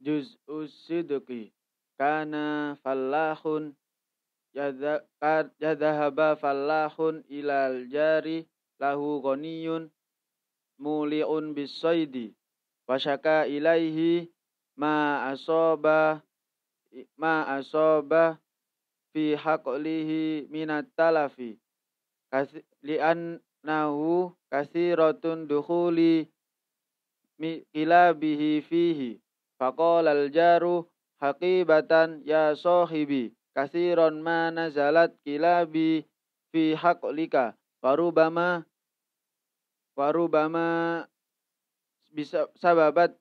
juz'us sidqi kana fallahun yadhahaba fallahun ilal jari lahu ghaniyun muli'un bisoidi wasyaka ilaihi ma asoba ma asoba fi haqlihi minat talafi li'an nahu kasiratun dukhuli mi bihi fihi Faqala al-jaru haqibatan ya sahibi kasiron mana zalat kilabi fi haqlika warubama warubama bisa sababat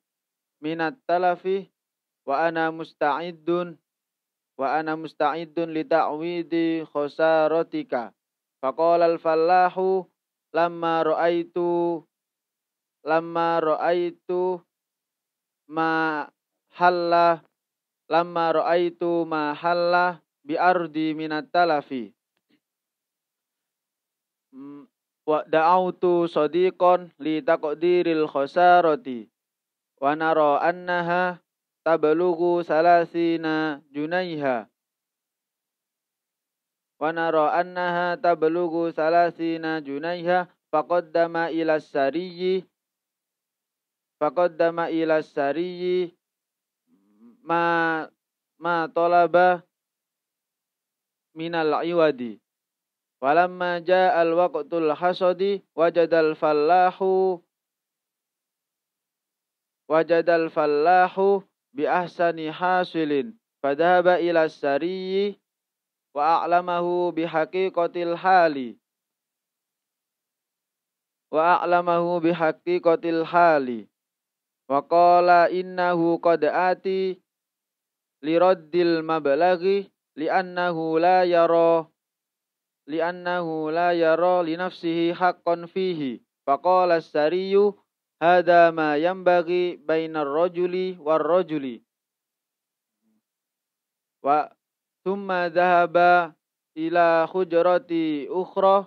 minat talafi wa ana musta'idun wa ana musta'idun li ta'widi khosaratika falahu lama roa itu lama roa itu ma halla lama ra'aitu ma halla bi ardi minat talafi mm, wa da'autu sadiqan li taqdiril khasarati wa nara annaha tabalugu salasina junaiha wa nara annaha tabalugu salasina junaiha faqaddama ila sariyi faqaddama ila sariyi ma ma talaba al iwadi walamma al waqtul hasadi wajadal fallahu wajadal fallahu bi ahsani hasilin fadhaba ila sariyi wa a'lamahu bi haqiqatil hali wa a'lamahu bi haqiqatil hali Wa qala innahu qad ati li raddil mablaghi li annahu la yara li annahu la yara li nafsihi haqqan fihi. fa qala sariyu hadha ma yambagi bainar rajuli war rajuli. Wa thumma dhahaba ila hujrati ukhra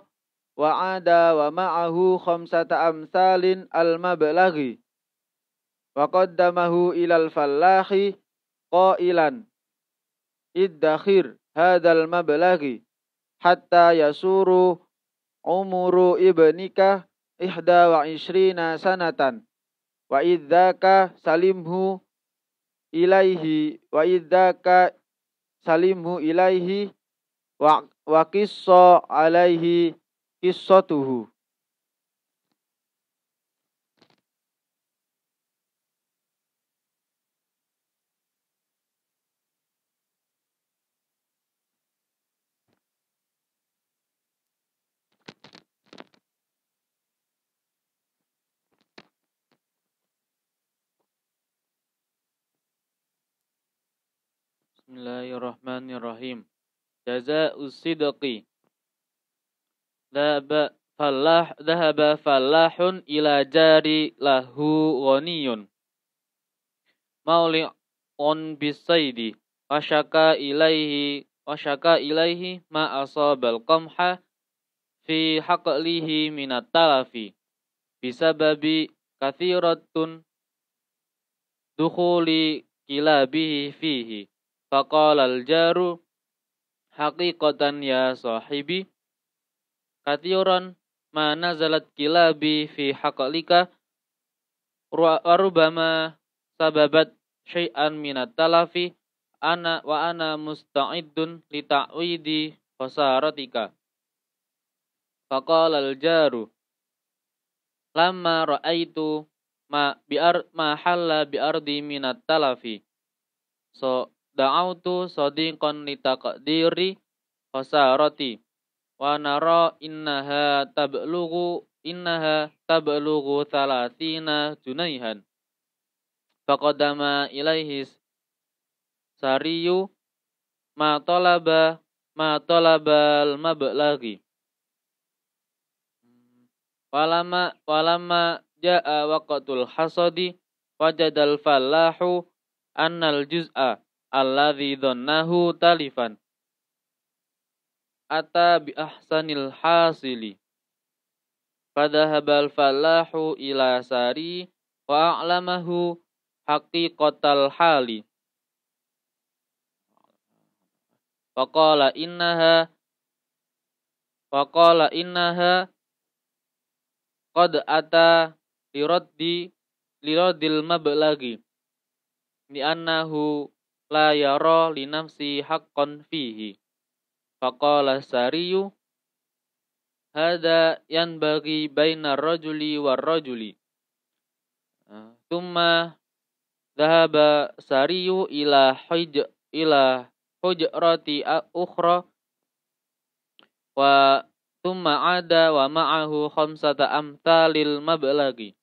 wa ada wa ma'ahu khamsata amsalin al-mablaghi Wa qaddamahu ilal fallahi qailan iddakhir hadal mablaghi hatta yasuru umuru ibnika ihda wa ishrina sanatan wa iddaka salimhu ilaihi wa iddaka salimhu ilaihi wa, wa kisso alaihi qissatuhu Bismillahirrahmanirrahim. Jaza'us sidqi. Dhaba falah dhaba falahun ila jari lahu ghaniyun. Mauli'un bisaidi. Washaka ilaihi washaka ilaihi ma asabal qamha fi haqlihi minat talafi. Bisababi kathiratun dukhuli kilabihi fihi Faqala al-jaru haqiqatan ya sahibi katiuran ma nazalat kilabi fi haqalika warubama sababat syai'an minat talafi ana wa ana musta'iddun li ta'widi khasaratika faqala al-jaru lamma ra'aitu ma bi'ar ma halla bi ardi minat talafi so da'autu sadiqan litaqdiri khasarati wa nara innaha tablughu innaha tablughu thalathina junaihan faqadama ilaihi sariyu ma talaba ma talabal mablaghi walama palama jaa waqtul hasadi wajadal falahu annal juz'a alladhi dhannahu talifan ata bi ahsanil hasili fadahabal falahu ila sari wa a'lamahu haqiqatal hali faqala innaha faqala innaha qad ata liraddi liradil mablagi di annahu la yara li nafsi haqqan fihi. Faqala sariyu hada yanbaghi baina rajuli war rajuli. Ah, thumma dhahaba sariyu ila hujj ila hujrati ukhra wa thumma ada wa ma'ahu khamsata amthalil mablaghi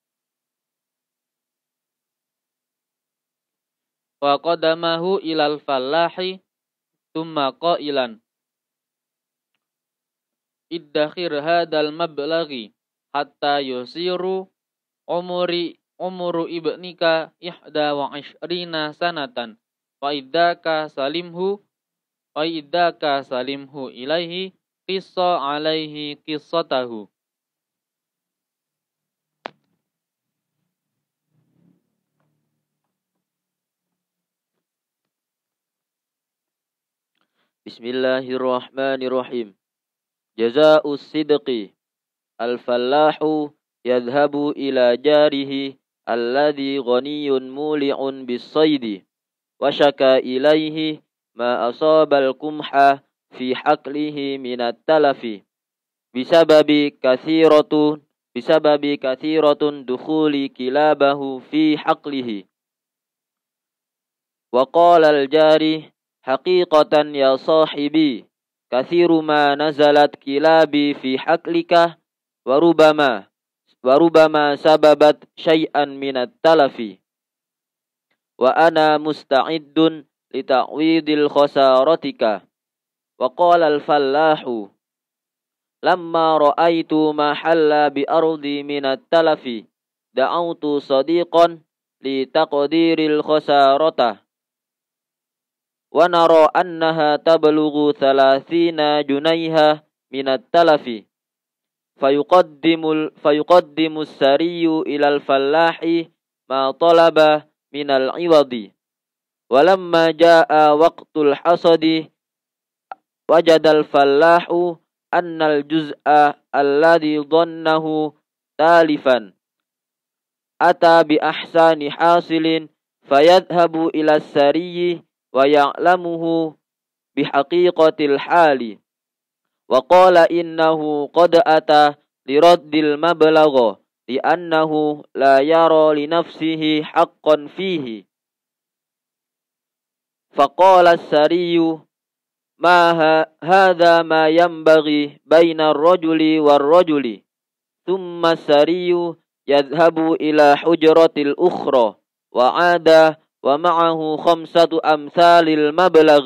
wa qadamahu ilal falahi thumma qailan iddakhir hadal mablaghi hatta yusiru umuri umuru ibnika ihda wa ishrina sanatan wa iddaka salimhu wa iddaka salimhu ilaihi qissa alaihi qissatahu بسم الله الرحمن الرحيم جزاء الصدق الفلاح يذهب إلى جاره الذي غني مولع بالصيد وشكى إليه ما أصاب القمح في حقله من التلف بسبب كثيرة بسبب كثيرة دخول كلابه في حقله وقال الجاري haqiqatan ya sahibi kathiru ma nazalat kilabi fi haklika warubama warubama sababat syai'an minat talafi wa ana musta'iddun lita'widil khasaratika wa qala al-fallahu lamma ra'aitu ma halla bi ardi minat talafi da'autu sadiqan li taqdiril khasarata ونرى أنها تبلغ ثلاثين جنيها من التلف فيقدم, فيقدم السري إلى الفلاح ما طلب من العوض ولما جاء وقت الحصد وجد الفلاح أن الجزء الذي ظنه تالفا أتى بأحسن حاصل فيذهب إلى السري ويعلمه بحقيقة الحال وقال إنه قد أتى لرد المبلغ لأنه لا يرى لنفسه حقا فيه فقال السري ما هذا ما ينبغي بين الرجل والرجل ثم السري يذهب إلى حجرة الأخرى وعاد ومعه خمسة أمثال المبلغ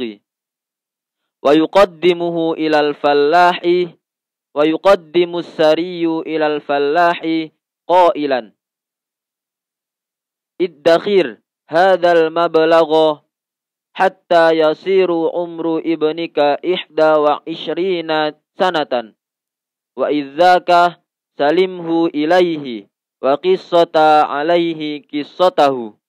ويقدمه إلى الفلاح ويقدم السري إلى الفلاح قائلا ادخر هذا المبلغ حتى يصير عمر ابنك إحدى وعشرين سنة وإذ ذاك سلمه إليه وقصة عليه قصته